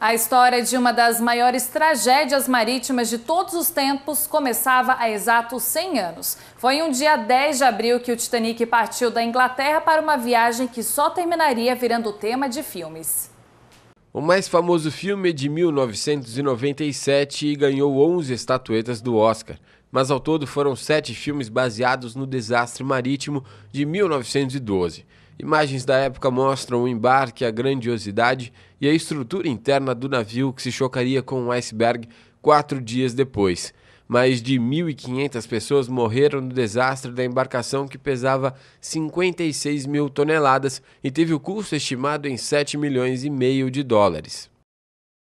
A história de uma das maiores tragédias marítimas de todos os tempos começava há exatos 100 anos. Foi em um dia 10 de abril que o Titanic partiu da Inglaterra para uma viagem que só terminaria virando tema de filmes. O mais famoso filme é de 1997 e ganhou 11 estatuetas do Oscar, mas ao todo foram sete filmes baseados no desastre marítimo de 1912. Imagens da época mostram o embarque, a grandiosidade e a estrutura interna do navio que se chocaria com um iceberg quatro dias depois. Mais de 1.500 pessoas morreram no desastre da embarcação que pesava 56 mil toneladas e teve o custo estimado em 7 milhões e meio de dólares.